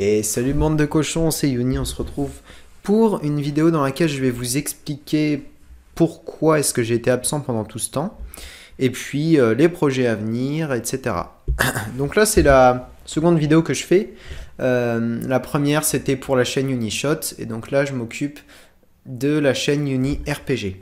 Et salut bande de cochons, c'est Yoni, on se retrouve pour une vidéo dans laquelle je vais vous expliquer pourquoi est-ce que j'ai été absent pendant tout ce temps, et puis euh, les projets à venir, etc. Donc là c'est la seconde vidéo que je fais. Euh, la première c'était pour la chaîne Unishot, et donc là je m'occupe de la chaîne Uni RPG.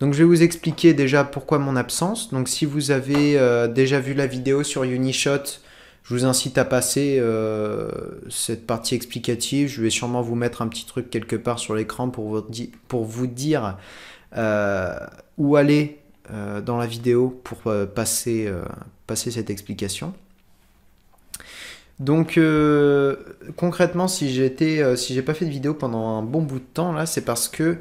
Donc je vais vous expliquer déjà pourquoi mon absence. Donc si vous avez euh, déjà vu la vidéo sur Unishot, je vous incite à passer euh, cette partie explicative. Je vais sûrement vous mettre un petit truc quelque part sur l'écran pour, vous dire euh, où aller euh, dans la vidéo pour passer, cette explication. Donc concrètement, si j'étais, si j'ai pas fait de vidéo pendant un bon bout de temps là, c'est parce que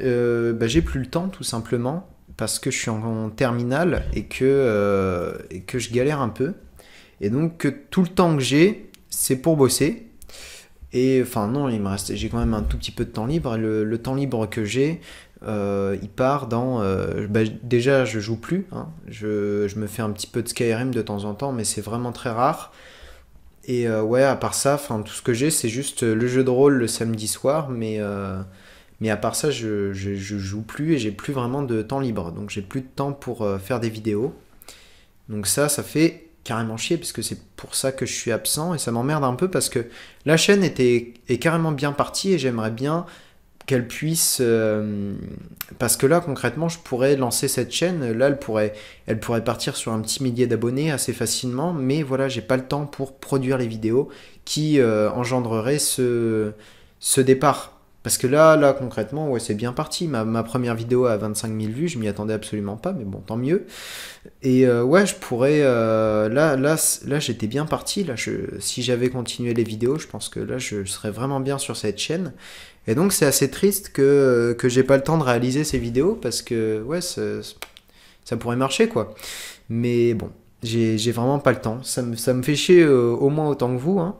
bah, j'ai plus le temps tout simplement parce que je suis en, terminale et que je galère un peu. Et donc, tout le temps que j'ai, c'est pour bosser. Et enfin, non, il me reste, j'ai quand même un tout petit peu de temps libre. Le, temps libre que j'ai, euh, il part dans. Euh, bah, déjà, je joue plus. Hein. Je, me fais un petit peu de Skyrim de temps en temps, mais c'est vraiment très rare. Et euh, ouais, à part ça, enfin tout ce que j'ai, c'est juste le jeu de rôle le samedi soir, mais, mais à part ça, je, je, joue plus et j'ai plus vraiment de temps libre. Donc, j'ai plus de temps pour faire des vidéos. Donc, ça, ça fait carrément chier parce que c'est pour ça que je suis absent et ça m'emmerde un peu parce que la chaîne était, est carrément bien partie et j'aimerais bien qu'elle puisse euh, parce que là concrètement je pourrais lancer cette chaîne là elle pourrait elle pourrait partir sur un petit millier d'abonnés assez facilement mais voilà j'ai pas le temps pour produire les vidéos qui euh, engendreraient ce ce départ parce que là, là, concrètement, ouais, c'est bien parti. Ma, première vidéo à 25 000 vues, je m'y attendais absolument pas, mais bon, tant mieux. Et euh, ouais, je pourrais. Euh, là, là, là j'étais bien parti. Là, je, si j'avais continué les vidéos, je pense que là, je, serais vraiment bien sur cette chaîne. Et donc, c'est assez triste que, que j'ai pas le temps de réaliser ces vidéos parce que, ouais, ça, pourrait marcher, quoi. Mais bon, j'ai vraiment pas le temps. Ça me, fait chier euh, au moins autant que vous, hein.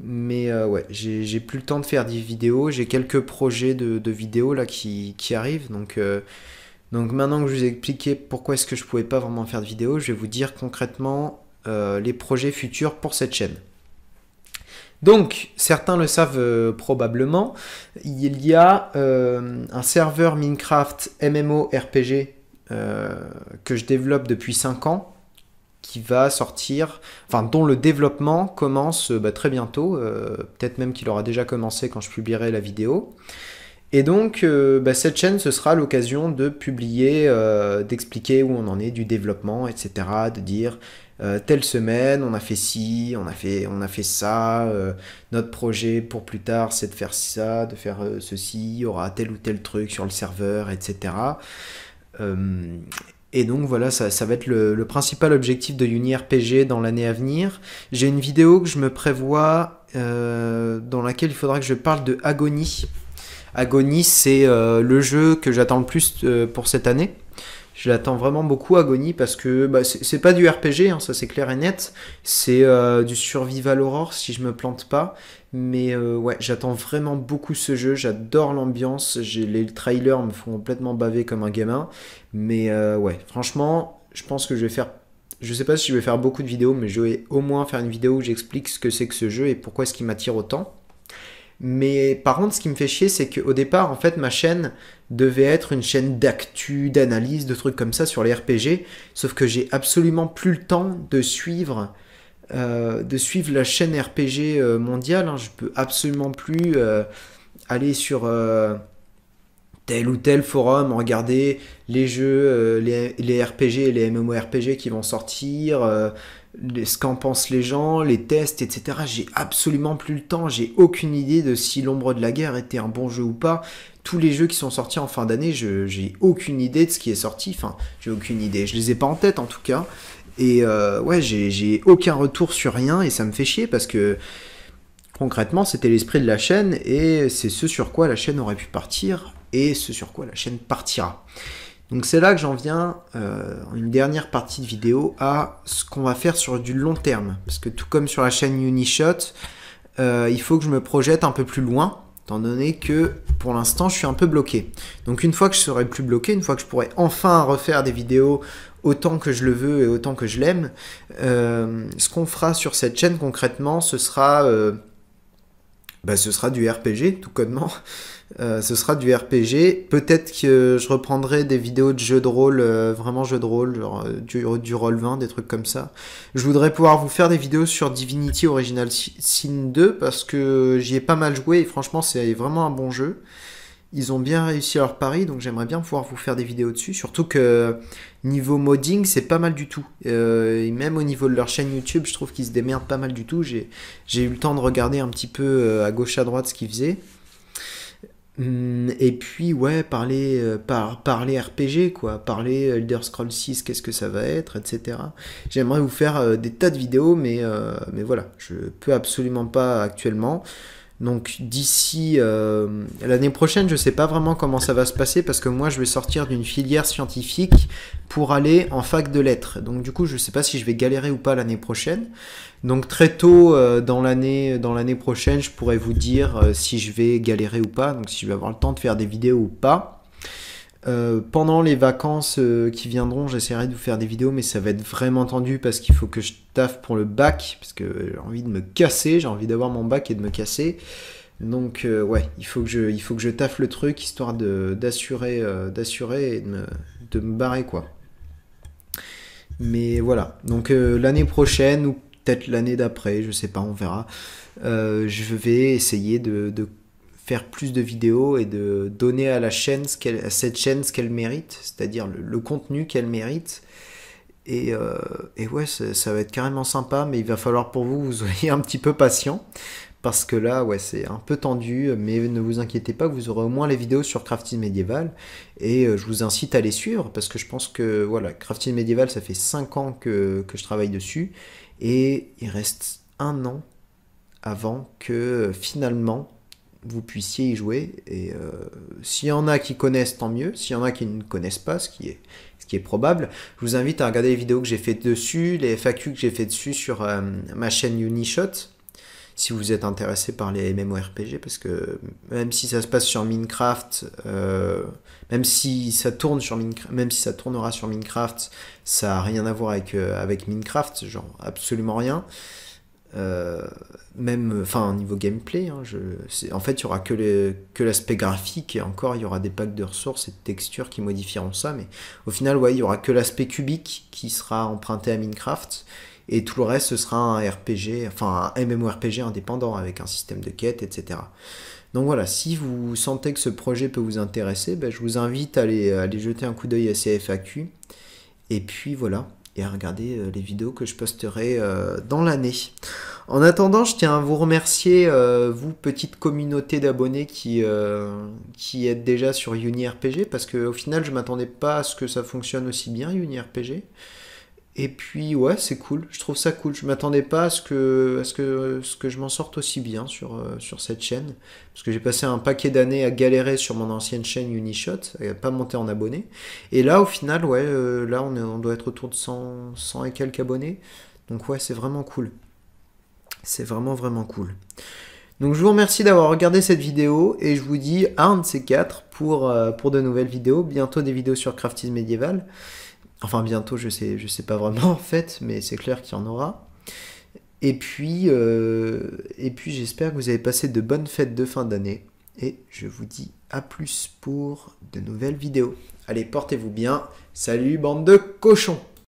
Mais euh, ouais, j'ai plus le temps de faire des vidéos. J'ai quelques projets de, vidéos là qui, arrivent. Donc, euh, donc maintenant que je vous ai expliqué pourquoi est-ce que je pouvais pas vraiment faire de vidéos, je vais vous dire concrètement euh, les projets futurs pour cette chaîne. Donc, certains le savent probablement, il y a un serveur Minecraft MMORPG que je développe depuis 5 ans qui va sortir, enfin dont le développement commence euh, bah, très bientôt, euh, peut-être même qu'il aura déjà commencé quand je publierai la vidéo. Et donc euh, bah, cette chaîne, ce sera l'occasion de publier, d'expliquer où on en est du développement, etc., de dire telle semaine, on a fait ci, on a fait, on a fait ça, notre projet pour plus tard, c'est de faire ça, de faire ceci, il y aura tel ou tel truc sur le serveur, etc. Et donc voilà, ça, va être le, principal objectif de UniRPG dans l'année à venir. J'ai une vidéo que je me prévois euh, dans laquelle il faudra que je parle de Agony. Agony, c'est euh, le jeu que j'attends le plus euh, pour cette année. Je l'attends vraiment beaucoup, Agony, parce que bah, c'est pas du RPG, hein, ça c'est clair et net. C'est du survival horror, si je me plante pas. Mais euh, ouais, j'attends vraiment beaucoup ce jeu, j'adore l'ambiance, les trailers me font complètement baver comme un gamin. Mais euh, ouais, franchement, je pense que je vais faire... Je sais pas si je vais faire beaucoup de vidéos, mais je vais au moins faire une vidéo où j'explique ce que c'est que ce jeu et pourquoi est-ce qu'il m'attire autant. Mais par contre, ce qui me fait chier, c'est qu'au départ, en fait, ma chaîne devait être une chaîne d'actu, d'analyse, de trucs comme ça sur les RPG. Sauf que j'ai absolument plus le temps de suivre euh, de suivre la chaîne RPG euh, mondiale. je hein. Je peux absolument plus euh, aller sur tel ou tel forum, regarder les jeux, les, RPG et les MMORPG qui vont sortir, ce qu'en pensent les gens, les tests, etc. J'ai absolument plus le temps. J'ai aucune idée de si l'ombre de la guerre était un bon jeu ou pas. Tous les jeux qui sont sortis en fin d'année, j'ai aucune idée de ce qui est sorti. Enfin, j'ai aucune idée. Je les ai pas en tête en tout cas. Et euh, ouais, j'ai aucun retour sur rien et ça me fait chier parce que concrètement, c'était l'esprit de la chaîne et c'est ce sur quoi la chaîne aurait pu partir et ce sur quoi la chaîne partira. Donc c'est là que j'en viens, en euh, une dernière partie de vidéo, à ce qu'on va faire sur du long terme. Parce que tout comme sur la chaîne Unishot, euh, il faut que je me projette un peu plus loin étant donné que pour l'instant je suis un peu bloqué. Donc une fois que je serai plus bloqué, une fois que je pourrai enfin refaire des vidéos autant que je le veux et autant que je l'aime, euh, ce qu'on fera sur cette chaîne concrètement, ce sera... Euh, bah, ce sera du RPG, tout connement. Euh, ce sera du RPG. Peut-être que je reprendrai des vidéos de jeux de rôle, euh, vraiment jeux de rôle, genre euh, du, rôle 20 des trucs comme ça. Je voudrais pouvoir vous faire des vidéos sur Divinity Original Sin 2 parce que j'y ai pas mal joué et franchement, c'est vraiment un bon jeu. Ils ont bien réussi leur pari, donc j'aimerais bien pouvoir vous faire des vidéos dessus. Surtout que niveau modding, c'est pas mal du tout. Euh, et même au niveau de leur chaîne YouTube, je trouve qu'ils se démerdent pas mal du tout. J'ai eu le temps de regarder un petit peu euh, à gauche à droite ce qu'ils faisaient. Hum, et puis, ouais, parler, euh, parler RPG, quoi. Parler Elder Scrolls 6, qu'est-ce que ça va être, etc. J'aimerais vous faire des tas de vidéos, mais, mais voilà, je peux absolument pas actuellement. Donc d'ici euh, l'année prochaine, je ne sais pas vraiment comment ça va se passer parce que moi, je vais sortir d'une filière scientifique pour aller en fac de lettres. Donc du coup, je ne sais pas si je vais galérer ou pas l'année prochaine. Donc très tôt euh, dans l'année dans l'année prochaine, je pourrais vous dire euh, si je vais galérer ou pas, donc si je vais avoir le temps de faire des vidéos ou pas. Euh, pendant les vacances euh, qui viendront, j'essaierai de vous faire des vidéos, mais ça va être vraiment tendu parce qu'il faut que je taffe pour le bac, parce que j'ai envie de me casser, j'ai envie d'avoir mon bac et de me casser. Donc euh, ouais, il faut, que je, il faut que je taffe le truc, histoire d'assurer d'assurer et de me, barrer, quoi. Mais voilà, donc l'année prochaine, ou peut-être l'année d'après, je sais pas, on verra, je vais essayer de faire plus de vidéos et de donner à la chaîne ce cette chaîne ce qu'elle mérite, c'est-à-dire le, contenu qu'elle mérite. Et, euh, et ouais, ça, va être carrément sympa, mais il va falloir pour vous, vous soyez un petit peu patient, parce que là, ouais, c'est un peu tendu, mais ne vous inquiétez pas, vous aurez au moins les vidéos sur Crafting Medieval, et euh, je vous incite à les suivre, parce que je pense que, voilà, Crafting Medieval, ça fait 5 ans que, que je travaille dessus, et il reste un an avant que euh, finalement vous puissiez y jouer. Et euh, s'il y en a qui connaissent, tant mieux. S'il y en a qui ne connaissent pas, ce qui est, ce qui est probable, je vous invite à regarder les vidéos que j'ai fait dessus, les FAQ que j'ai fait dessus sur euh, ma chaîne Unishot. Si vous êtes intéressé par les MMORPG, parce que même si ça se passe sur Minecraft, euh, même si ça tourne sur Minecraft, même si ça tournera sur Minecraft, ça n'a rien à voir avec, avec Minecraft, genre absolument rien. Euh, même enfin niveau gameplay hein, en fait il y aura que l'aspect graphique et encore il y aura des packs de ressources et de textures qui modifieront ça mais au final ouais il y aura que l'aspect cubique qui sera emprunté à Minecraft et tout le reste ce sera un RPG enfin un MMORPG indépendant avec un système de quête etc donc voilà si vous sentez que ce projet peut vous intéresser ben, je vous invite à aller, jeter un coup d'œil à CFAQ et puis voilà et à regarder euh, les vidéos que je posterai euh, dans l'année. En attendant, je tiens à vous remercier, euh, vous, petite communauté d'abonnés qui, qui êtes déjà sur UniRPG, parce qu'au final, je ne m'attendais pas à ce que ça fonctionne aussi bien, UniRPG. Et puis ouais, c'est cool. Je trouve ça cool. Je m'attendais pas à ce que à ce que ce que je m'en sorte aussi bien sur euh, sur cette chaîne parce que j'ai passé un paquet d'années à galérer sur mon ancienne chaîne Unishot et à pas monter en abonnés. Et là au final ouais, euh, là on, doit être autour de 100 et quelques abonnés. Donc ouais, c'est vraiment cool. C'est vraiment vraiment cool. Donc je vous remercie d'avoir regardé cette vidéo et je vous dis à un de ces quatre pour, euh, pour de nouvelles vidéos, bientôt des vidéos sur craftisme médiéval. Enfin, bientôt, je sais, je sais pas vraiment en fait, mais c'est clair qu'il y en aura. Et puis, euh, et puis j'espère que vous avez passé de bonnes fêtes de fin d'année. Et je vous dis à plus pour de nouvelles vidéos. Allez, portez-vous bien. Salut, bande de cochons!